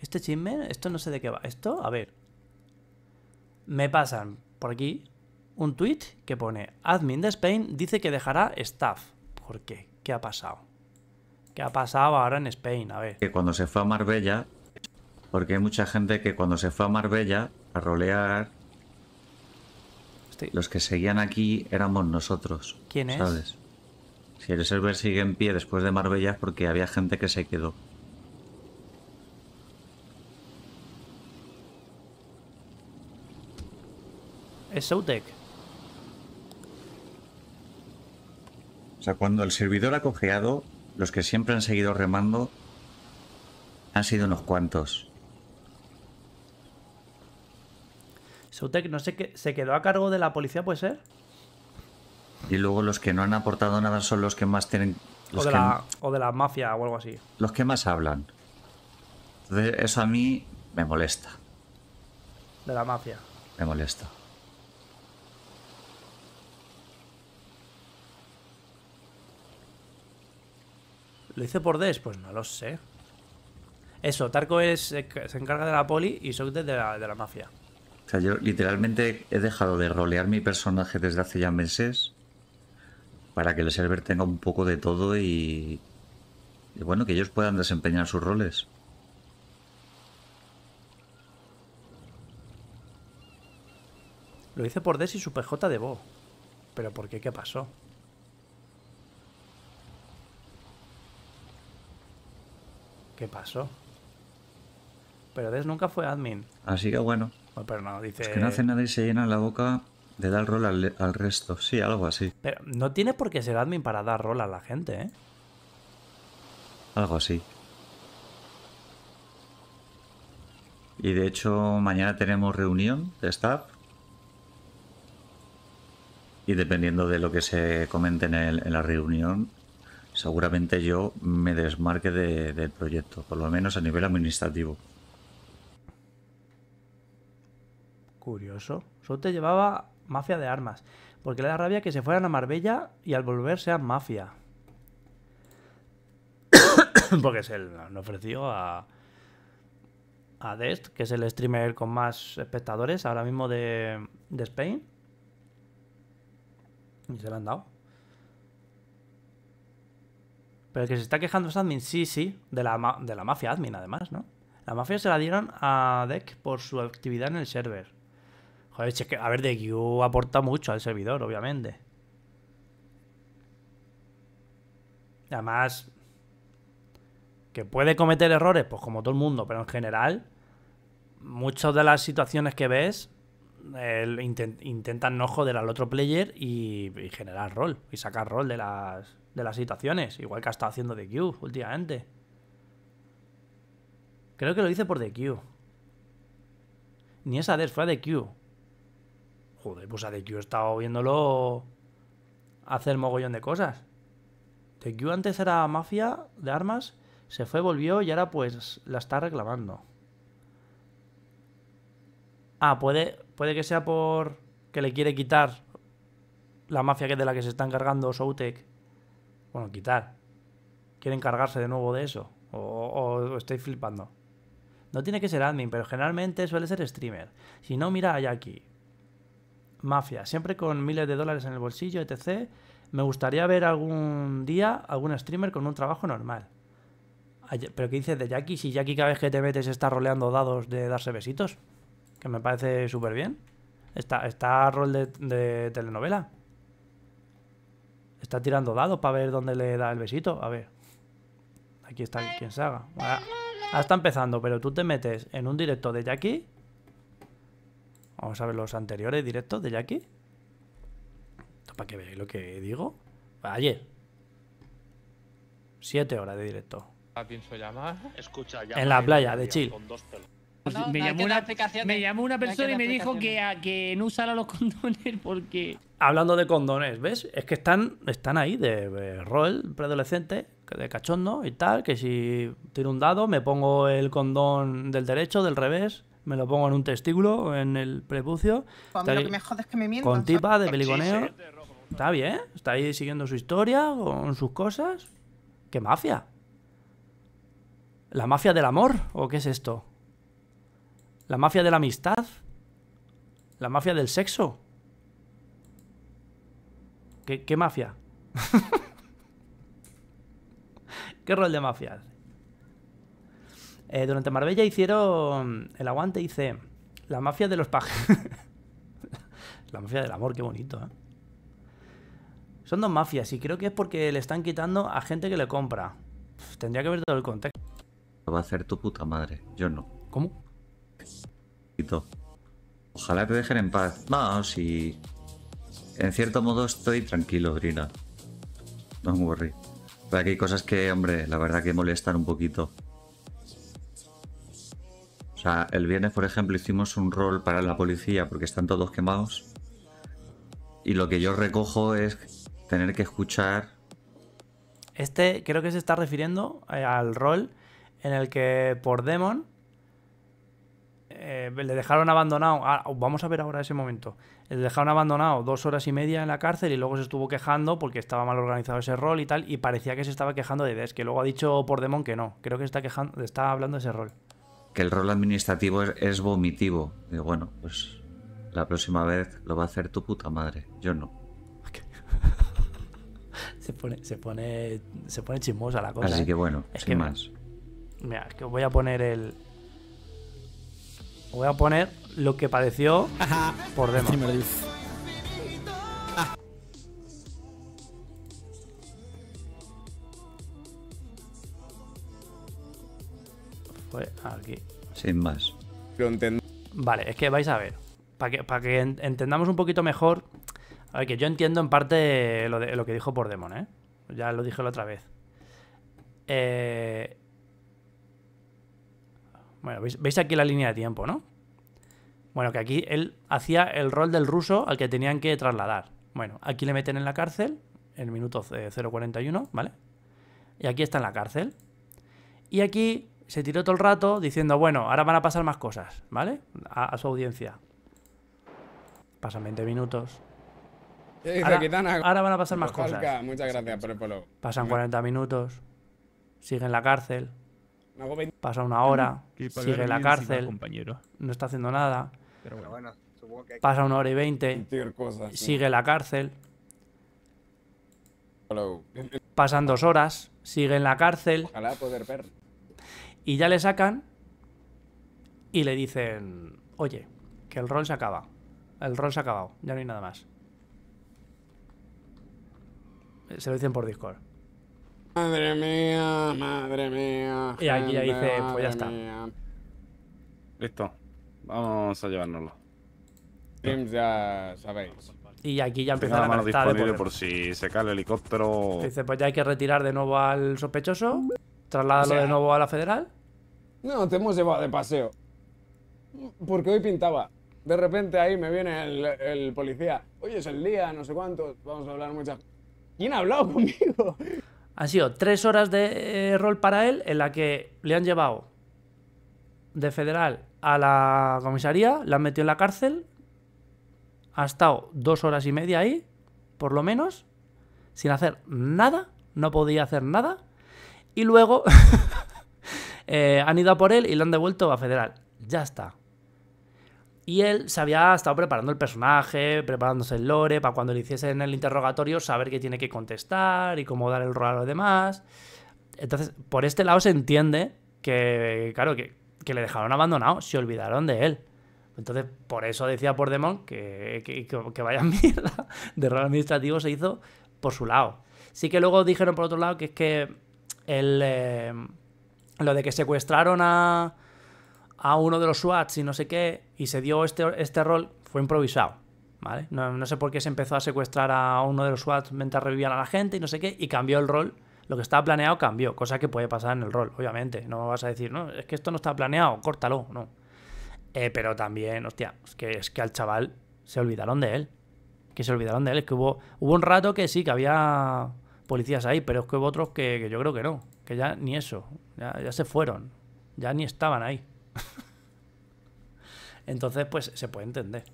Este chisme, esto no sé de qué va. Esto, a ver. Me pasan por aquí un tweet que pone Admin de Spain dice que dejará staff. ¿Por qué? ¿Qué ha pasado? ¿Qué ha pasado ahora en Spain? A ver. Que cuando se fue a Marbella, porque hay mucha gente que cuando se fue a Marbella a rolear, este los que seguían aquí éramos nosotros. ¿Quién ¿sabes? Si el server sigue en pie después de Marbella es porque había gente que se quedó. es Soutec. O sea, cuando el servidor ha cojeado, los que siempre han seguido remando han sido unos cuantos. Soutek no sé qué se quedó a cargo de la policía, puede ser. Y luego los que no han aportado nada son los que más tienen. o de la mafia o algo así. Los que más hablan. Entonces, eso a mí me molesta. De la mafia. Me molesta. ¿Lo hice por Des? Pues no lo sé. Eso, Tarko es, eh, se encarga de la poli y Sogdes de la, de la mafia. O sea, yo literalmente he dejado de rolear mi personaje desde hace ya meses para que el server tenga un poco de todo y, y bueno, que ellos puedan desempeñar sus roles. Lo hice por Des y su PJ de Bo. ¿Pero por qué? ¿Qué pasó? ¿Qué pasó? Pero Des nunca fue admin. Así que bueno. pero no, dice... Es que no hace nada y se llena la boca de dar rol al, resto. Sí, algo así. Pero no tiene por qué ser admin para dar rol a la gente, ¿eh? Algo así. Y de hecho, mañana tenemos reunión de staff. Y dependiendo de lo que se comente en la reunión, seguramente yo me desmarque del proyecto, por lo menos a nivel administrativo. Curioso. te llevaba mafia de armas, porque le da rabia que se fueran a Marbella y al volver sean mafia. porque se le ofreció a, a Dest, que es el streamer con más espectadores ahora mismo de, de Spain. Y se lo han dado. Pero que se está quejando es admin, sí, sí, de la, mafia admin además, ¿no? La mafia se la dieron a Deck por su actividad en el server. Joder, es que, a ver, Deck aporta mucho al servidor, obviamente. Además, que puede cometer errores, pues como todo el mundo, pero en general, muchas de las situaciones que ves intentan no joder al otro player y, generar rol y sacar rol de las, de las situaciones, igual que ha estado haciendo The Q últimamente. Creo que lo hice por The Q. Ni esa vez fue a The Q. Joder, pues a The Q he estado viéndolo hacer mogollón de cosas. The Q antes era mafia de armas, se fue, volvió y ahora pues la está reclamando. Ah, puede, que sea por que le quiere quitar la mafia que es de la que se está encargando Soutec. Bueno, quitar. Quiere encargarse de nuevo de eso. O, estoy flipando. No tiene que ser admin, pero generalmente suele ser streamer. Si no, mira a Jackie Mafia, siempre con miles de dólares en el bolsillo, etc. Me gustaría ver algún día algún streamer con un trabajo normal. ¿Pero qué dices de Jackie? Si Jackie cada vez que te metes está roleando dados de darse besitos me parece súper bien. Está, está rol de, telenovela. Está tirando dados para ver dónde le da el besito. A ver. Aquí está quien se haga. Ahora, está empezando, pero tú te metes en un directo de Jackie. Vamos a ver los anteriores directos de Jackie. para que veáis lo que digo. Ayer. Siete horas de directo. Escucha, en la playa de Chile. Pues me, llamó una, persona y me dijo que, que no usara los condones porque... Hablando de condones, ¿ves? Es que están, están ahí de, rol preadolescente, de cachondo y tal, que si tiro un dado me pongo el condón del derecho, del revés, me lo pongo en un testículo, en el prepucio. Con tipa de peligoneo Está bien, está ahí siguiendo su historia, con sus cosas. ¡Qué mafia! ¿La mafia del amor o qué es esto? La mafia de la amistad. La mafia del sexo. ¿Qué, mafia? ¿Qué rol de mafia? Eh, durante Marbella hicieron el aguante, dice la mafia de los pajes. la mafia del amor, qué bonito, ¿eh? Son dos mafias y creo que es porque le están quitando a gente que le compra. tendría que ver todo el contexto. Lo va a hacer tu puta madre, yo no. ¿Cómo? Ojalá te dejen en paz. No, y En cierto modo estoy tranquilo, Drina. No me worry. Pero aquí hay cosas que, hombre, la verdad que molestan un poquito. O sea, el viernes, por ejemplo, hicimos un rol para la policía porque están todos quemados. Y lo que yo recojo es tener que escuchar. Este creo que se está refiriendo eh, al rol en el que por Demon eh, le dejaron abandonado, ah, vamos a ver ahora ese momento, le dejaron abandonado dos horas y media en la cárcel y luego se estuvo quejando porque estaba mal organizado ese rol y tal, y parecía que se estaba quejando de Des, que luego ha dicho por Demon que no, creo que está, quejando, está hablando de ese rol. Que el rol administrativo es, vomitivo. Y bueno, pues la próxima vez lo va a hacer tu puta madre, yo no. se, pone, se, pone, se pone chismosa la cosa. Así ¿eh? que bueno, es sin que más. Mira, que voy a poner el, Voy a poner lo que padeció por demo. Ah. aquí. Sin más. Vale, es que vais a ver. Para que, que, entendamos un poquito mejor. A ver, que yo entiendo en parte lo, que dijo por Demon, ¿eh? Ya lo dije la otra vez. Eh, bueno, veis, aquí la línea de tiempo, ¿no? Bueno, que aquí él hacía el rol del ruso al que tenían que trasladar. Bueno, aquí le meten en la cárcel, en el minuto 041, eh, ¿vale? Y aquí está en la cárcel. Y aquí se tiró todo el rato diciendo, bueno, ahora van a pasar más cosas, ¿vale? A, su audiencia. Pasan 20 minutos. Eh, ahora, van a pasar más cosas. gracias Pasan 40 minutos. Sigue en la cárcel. Pasa una hora, sigue en la cárcel, compañero. no está haciendo nada. Pero bueno, pasa una hora y veinte, sigue en la cárcel. Pasan dos horas, sigue en la cárcel. Y ya le sacan y le dicen, oye, que el rol se acaba. El rol se ha acabado, ya no hay nada más. Se lo dicen por Discord. Madre mía, madre mía. Y aquí ya dice, pues ya está. Listo. Vamos a llevárnoslo. Teams ya sabéis. Y aquí ya empieza la mano disponible por si se cae el helicóptero. Dice, pues ya hay que retirar de nuevo al sospechoso. Trasladarlo de nuevo a la federal. No, te hemos llevado de paseo. Porque hoy pintaba. De repente ahí me viene el, el policía. Oye, es el día, no sé cuánto. Vamos a hablar muchas. ¿Quién ha hablado conmigo? Han sido tres horas de eh, rol para él en la que le han llevado de federal a la comisaría, la han metido en la cárcel, ha estado dos horas y media ahí, por lo menos, sin hacer nada, no podía hacer nada, y luego eh, han ido a por él y lo han devuelto a federal. Ya está. Y él se había estado preparando el personaje, preparándose el lore, para cuando le hiciesen el interrogatorio saber qué tiene que contestar y cómo dar el rol a los demás. Entonces, por este lado se entiende que, claro, que, le dejaron abandonado, se olvidaron de él. Entonces, por eso decía por Demon que, que, vaya mierda de rol administrativo se hizo por su lado. Sí que luego dijeron por otro lado que es que el, eh, lo de que secuestraron a a uno de los SWATs y no sé qué, y se dio este, este rol, fue improvisado. ¿Vale? No, sé por qué se empezó a secuestrar a uno de los SWATs mientras revivían a la gente y no sé qué, y cambió el rol. Lo que estaba planeado cambió, cosa que puede pasar en el rol, obviamente. No vas a decir, no, es que esto no está planeado, córtalo, no. Eh, pero también, hostia, es que, es que al chaval se olvidaron de él. Que se olvidaron de él. Es que hubo, hubo un rato que sí, que había policías ahí, pero es que hubo otros que, yo creo que no. Que ya ni eso. ya se fueron. Ya ni estaban ahí. Entonces, pues se puede entender.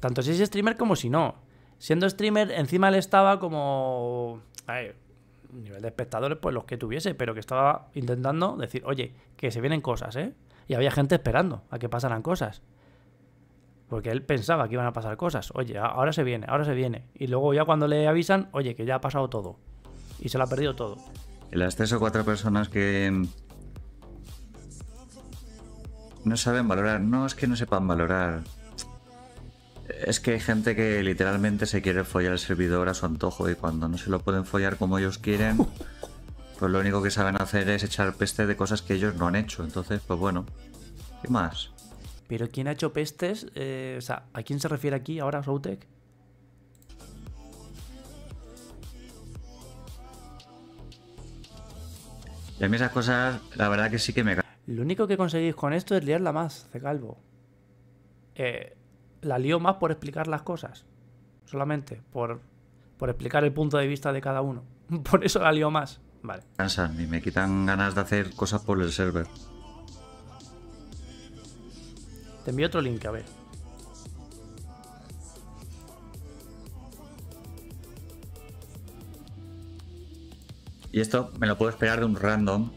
Tanto si es streamer como si no. Siendo streamer, encima le estaba como... A ver, nivel de espectadores, pues los que tuviese, pero que estaba intentando decir, oye, que se vienen cosas, ¿eh? Y había gente esperando a que pasaran cosas. Porque él pensaba que iban a pasar cosas. Oye, ahora se viene, ahora se viene. Y luego ya cuando le avisan, oye, que ya ha pasado todo. Y se lo ha perdido todo las tres o cuatro personas que mm, no saben valorar, no es que no sepan valorar, es que hay gente que literalmente se quiere follar el servidor a su antojo y cuando no se lo pueden follar como ellos quieren, pues lo único que saben hacer es echar peste de cosas que ellos no han hecho. Entonces, pues bueno, ¿qué más? Pero ¿quién ha hecho pestes? Eh, o sea, ¿a quién se refiere aquí ahora, Routek? Y a mí esas cosas, la verdad que sí que me... Lo único que conseguís con esto es liarla más, hace Calvo. Eh, la lío más por explicar las cosas. Solamente, por, por explicar el punto de vista de cada uno. Por eso la lío más. Vale. Cansan y me quitan ganas de hacer cosas por el server. Te envío otro link, a ver. esto me lo puedo esperar de un random.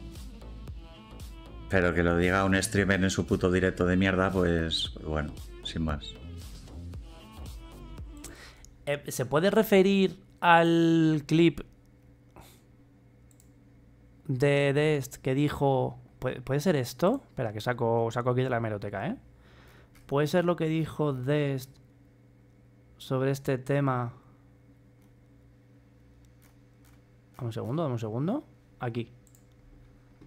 Pero que lo diga un streamer en su puto directo de mierda, pues, bueno, sin más. Eh, ¿Se puede referir al clip de Dest que dijo... ¿Puede, ser esto? Espera, que saco, saco aquí de la hemeroteca, ¿eh? ¿Puede ser lo que dijo Dest sobre este tema? Dame un segundo, dame un segundo. Aquí.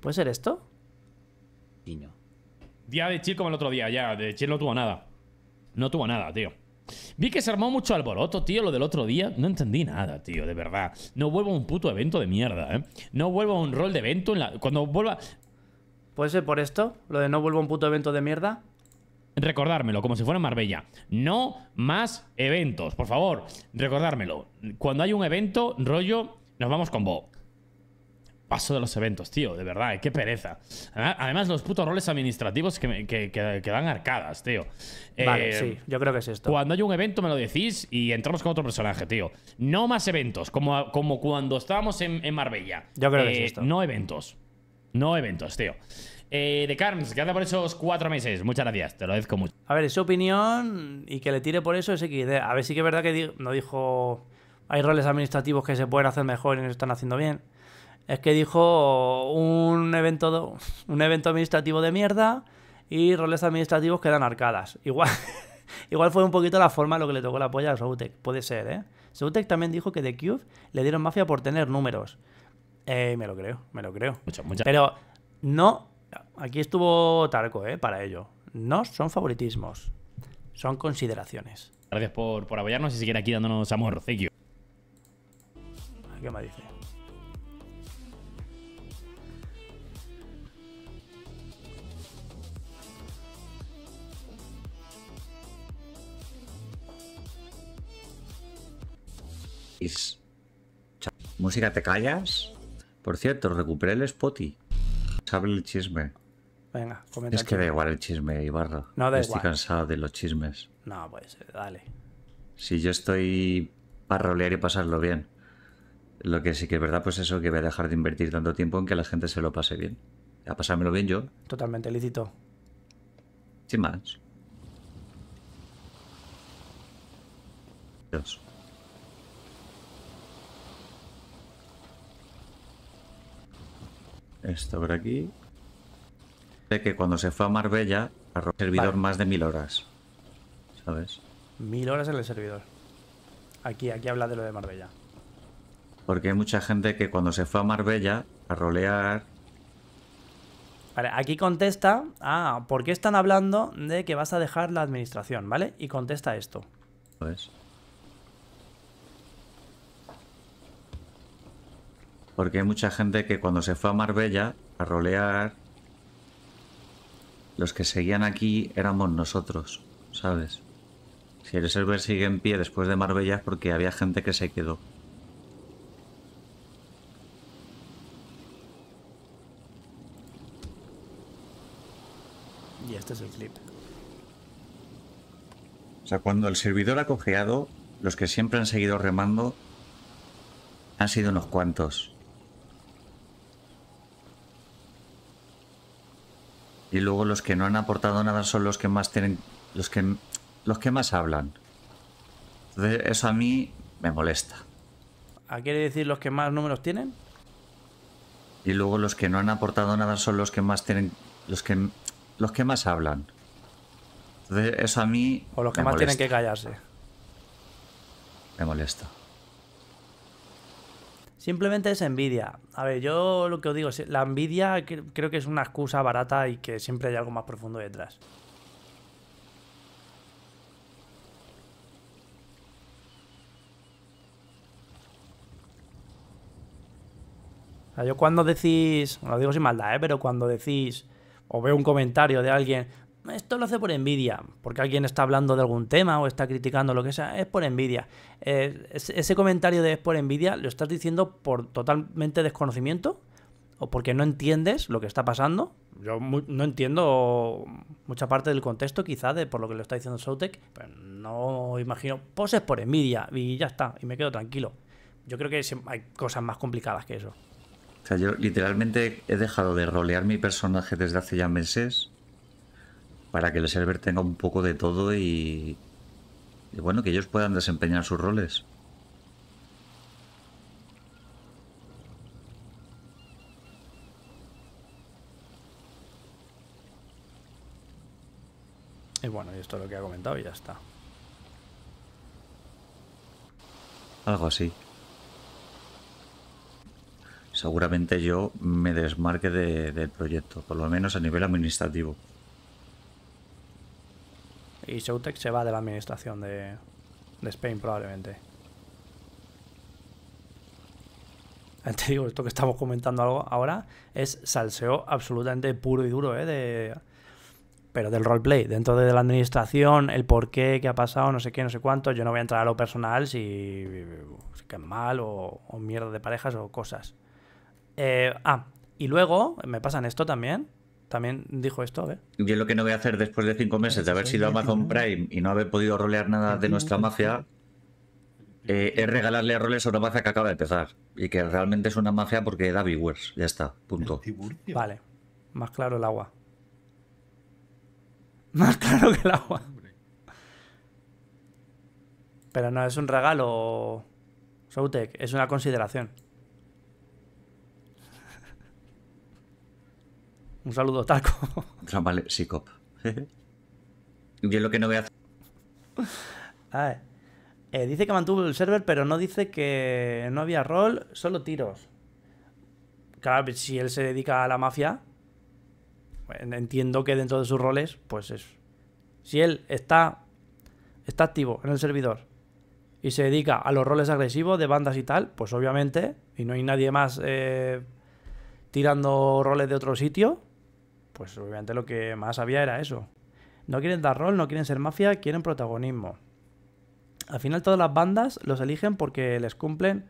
¿Puede ser esto? Niño. Día de chill como el otro día, ya. De chill no tuvo nada. No tuvo nada, tío. Vi que se armó mucho alboroto, tío, lo del otro día. No entendí nada, tío, de verdad. No vuelvo a un puto evento de mierda, ¿eh? No vuelvo a un rol de evento en la... Cuando vuelva... ¿Puede ser por esto? ¿Lo de no vuelvo a un puto evento de mierda? recordármelo, como si fuera Marbella. No más eventos, por favor, recordármelo. Cuando hay un evento, rollo, nos vamos con Bo. Paso de los eventos, tío, de verdad, eh, qué pereza. Además, los putos roles administrativos que, que, dan arcadas, tío. Vale, eh, sí, yo creo que es esto. Cuando hay un evento me lo decís y entramos con otro personaje, tío. No más eventos, como, como cuando estábamos en, Marbella. Yo creo que es eh, esto. No eventos. No eventos, tío. Eh, de que gracias por esos cuatro meses. Muchas gracias, te lo agradezco mucho. A ver, su opinión y que le tire por eso es que A ver, sí que es verdad que no dijo hay roles administrativos que se pueden hacer mejor y no se están haciendo bien. Es que dijo un evento, un evento administrativo de mierda y roles administrativos que dan arcadas. Igual, igual fue un poquito la forma lo que le tocó la polla a Soutec. Puede ser, ¿eh? Soutek también dijo que de Cube le dieron mafia por tener números. Eh, me lo creo, me lo creo. Mucho, mucho. Pero no, aquí estuvo Tarco, ¿eh? Para ello. No son favoritismos, son consideraciones. Gracias por, apoyarnos y siquiera aquí dándonos amor, Thank ¿Qué me dice? Música, ¿te callas? Por cierto, recuperé el Y Sabe el chisme. Venga, Es que da igual el chisme, Ibarra. No da Estoy cansado de los chismes. No, pues, dale. Si yo estoy para rolear y pasarlo bien. Lo que sí que es verdad, pues eso, que voy a dejar de invertir tanto tiempo en que la gente se lo pase bien. A pasármelo bien yo. Totalmente lícito. Sin más. Esto por aquí. Sé que cuando se fue a Marbella, arrojó el servidor más de mil horas. ¿Sabes? Mil horas en el servidor. Aquí, aquí habla de lo de Marbella. Porque hay mucha gente que cuando se fue a Marbella a rolear... Vale, aquí contesta... Ah, ¿por qué están hablando de que vas a dejar la administración, ¿vale? Y contesta esto. Pues, porque hay mucha gente que cuando se fue a Marbella a rolear... Los que seguían aquí éramos nosotros, ¿sabes? Si el server sigue en pie después de Marbella es porque había gente que se quedó. Este es el clip. O sea, cuando el servidor ha cojeado, los que siempre han seguido remando han sido unos cuantos. Y luego los que no han aportado nada son los que más tienen. los que. los que más hablan. Entonces, eso a mí me molesta. ¿A quiere decir los que más números tienen? Y luego los que no han aportado nada son los que más tienen. los que los que más hablan. Entonces, eso a mí. O los que más tienen que callarse. Me molesta. Simplemente es envidia. A ver, yo lo que os digo, la envidia creo que es una excusa barata y que siempre hay algo más profundo detrás. O yo cuando decís, lo digo sin maldad, ¿eh? pero cuando decís, o veo un comentario de alguien, esto lo hace por envidia, porque alguien está hablando de algún tema o está criticando lo que sea, es por envidia. Eh, ese comentario de es por envidia lo estás diciendo por totalmente desconocimiento o porque no entiendes lo que está pasando. Yo no entiendo mucha parte del contexto, quizá, de por lo que lo está diciendo Soutek, pero no imagino. Pues es por envidia y ya está, y me quedo tranquilo. Yo creo que hay cosas más complicadas que eso sea, yo literalmente he dejado de rolear mi personaje desde hace ya meses para que el server tenga un poco de todo y, bueno, que ellos puedan desempeñar sus roles. Y bueno, y esto es lo que ha comentado y ya está. Algo así seguramente yo me desmarque del proyecto, por lo menos a nivel administrativo. Y Showtech se va de la administración de, de Spain probablemente. Te digo, esto que estamos comentando algo ahora es salseo absolutamente puro y duro, ¿eh? De, pero del roleplay, dentro de la administración, el por qué, qué ha pasado, no sé qué, no sé cuánto. Yo no voy a entrar a lo personal si, si es mal o mierda de parejas o cosas. Eh, ah, y luego, me pasan esto también. También dijo esto, a ver. Yo lo que no voy a hacer después de cinco meses de haber sido Amazon Prime y no haber podido rolear nada de nuestra mafia eh, es regalarle a roles a una mafia que acaba de empezar y que realmente es una mafia porque da viewers. Ya está, punto. Vale, más claro el agua. Más claro que el agua. Pero no, es un regalo, Soutek, es una consideración. Un saludo, Taco. vale, sí, Yo lo que no voy a hacer. Eh, dice que mantuvo el server, pero no dice que no había rol, solo tiros. Claro, pues, si él se dedica a la mafia, pues, entiendo que dentro de sus roles, pues es. Si él está, está activo en el servidor y se dedica a los roles agresivos de bandas y tal, pues obviamente, y no hay nadie más eh, tirando roles de otro sitio, pues obviamente lo que más había era eso. No quieren dar rol, no quieren ser mafia, quieren protagonismo. Al final todas las bandas los eligen porque les cumplen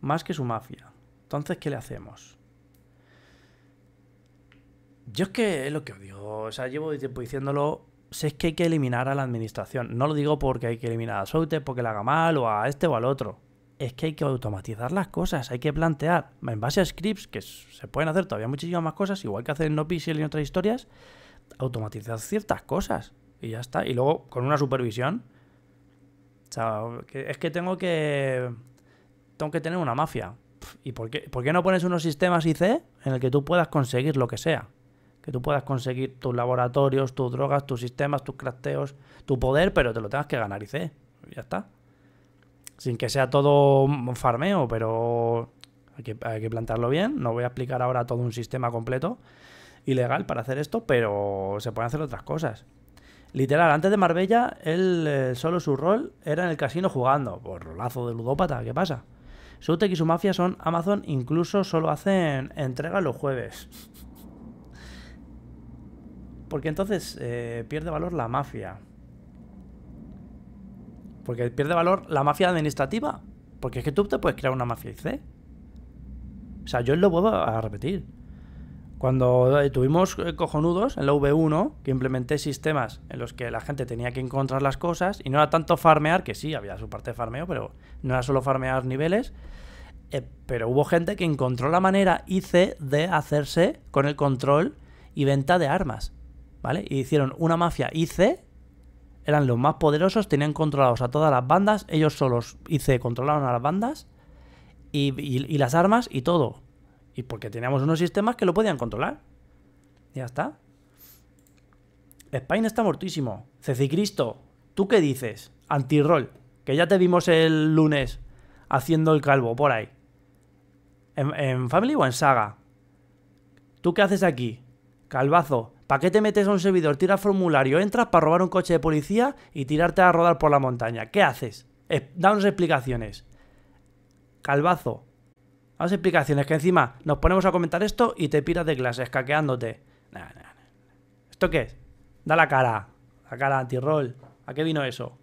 más que su mafia. Entonces, ¿qué le hacemos? Yo es que lo que os o sea, llevo tiempo diciéndolo, si es que hay que eliminar a la administración. No lo digo porque hay que eliminar a Soute, porque la haga mal, o a este o al otro es que hay que automatizar las cosas, hay que plantear en base a scripts, que se pueden hacer todavía muchísimas más cosas, igual que hacer en NoPixel y en otras historias, automatizar ciertas cosas y ya está. Y luego con una supervisión. O sea, es que tengo que. Tengo que tener una mafia. ¿Y por qué, por qué no pones unos sistemas IC en el que tú puedas conseguir lo que sea? Que tú puedas conseguir tus laboratorios, tus drogas, tus sistemas, tus crafteos, tu poder, pero te lo tengas que ganar IC. Ya está sin que sea todo farmeo, pero hay que, plantarlo bien. No voy a explicar ahora todo un sistema completo ilegal para hacer esto, pero se pueden hacer otras cosas. Literal, antes de Marbella, él eh, solo su rol era en el casino jugando. Por rolazo de ludópata, ¿qué pasa? tech y su mafia son Amazon, incluso solo hacen entrega los jueves. Porque entonces eh, pierde valor la mafia. Porque pierde valor la mafia administrativa. Porque es que tú te puedes crear una mafia IC. O sea, yo lo vuelvo a repetir. Cuando eh, tuvimos eh, cojonudos en la V1, que implementé sistemas en los que la gente tenía que encontrar las cosas, y no era tanto farmear, que sí, había su parte de farmeo, pero no era solo farmear niveles, eh, pero hubo gente que encontró la manera IC de hacerse con el control y venta de armas, ¿vale? Y hicieron una mafia IC eran los más poderosos, tenían controlados a todas las bandas, ellos solos hice, controlaron a las bandas y, las armas y todo. Y porque teníamos unos sistemas que lo podían controlar. Ya está. Spine está mortísimo. Cristo ¿tú qué dices? Roll que ya te vimos el lunes haciendo el calvo por ahí. ¿En, en Family o en Saga? ¿Tú qué haces aquí? Calvazo, ¿Para qué te metes a un servidor, Tira formulario, entras para robar un coche de policía y tirarte a rodar por la montaña? ¿Qué haces? Da unas explicaciones. Calvazo. Danos explicaciones, que encima nos ponemos a comentar esto y te piras de clase, caqueándote. ¿Esto qué es? Da la cara. La cara anti-roll. ¿A qué vino eso?